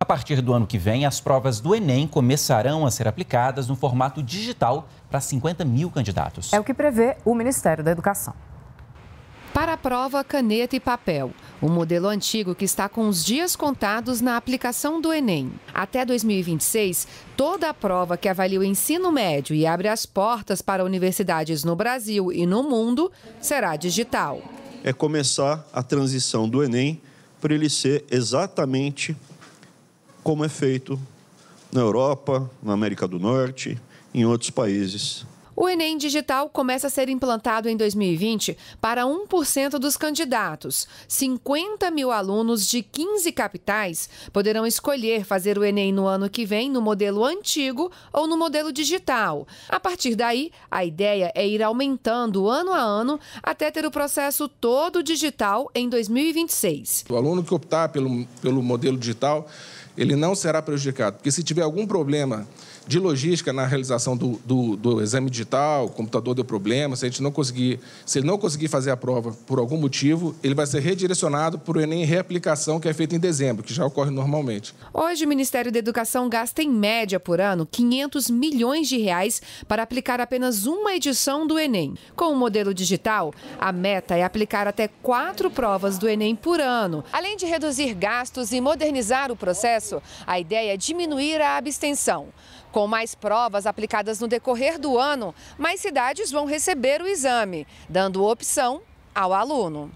A partir do ano que vem, as provas do Enem começarão a ser aplicadas no formato digital para 50 mil candidatos. É o que prevê o Ministério da Educação. Para a prova, caneta e papel. O modelo antigo que está com os dias contados na aplicação do Enem. Até 2026, toda a prova que avalia o ensino médio e abre as portas para universidades no Brasil e no mundo será digital. É começar a transição do Enem para ele ser exatamente como é feito na Europa, na América do Norte, em outros países o Enem Digital começa a ser implantado em 2020 para 1% dos candidatos. 50 mil alunos de 15 capitais poderão escolher fazer o Enem no ano que vem no modelo antigo ou no modelo digital. A partir daí, a ideia é ir aumentando ano a ano até ter o processo todo digital em 2026. O aluno que optar pelo, pelo modelo digital, ele não será prejudicado, porque se tiver algum problema de logística na realização do, do, do exame digital, edital, o computador deu problema, se a gente não conseguir, se ele não conseguir fazer a prova por algum motivo, ele vai ser redirecionado para o Enem reaplicação que é feita em dezembro, que já ocorre normalmente. Hoje o Ministério da Educação gasta em média por ano 500 milhões de reais para aplicar apenas uma edição do Enem. Com o modelo digital, a meta é aplicar até quatro provas do Enem por ano. Além de reduzir gastos e modernizar o processo, a ideia é diminuir a abstenção. Com mais provas aplicadas no decorrer do ano, mais cidades vão receber o exame, dando opção ao aluno.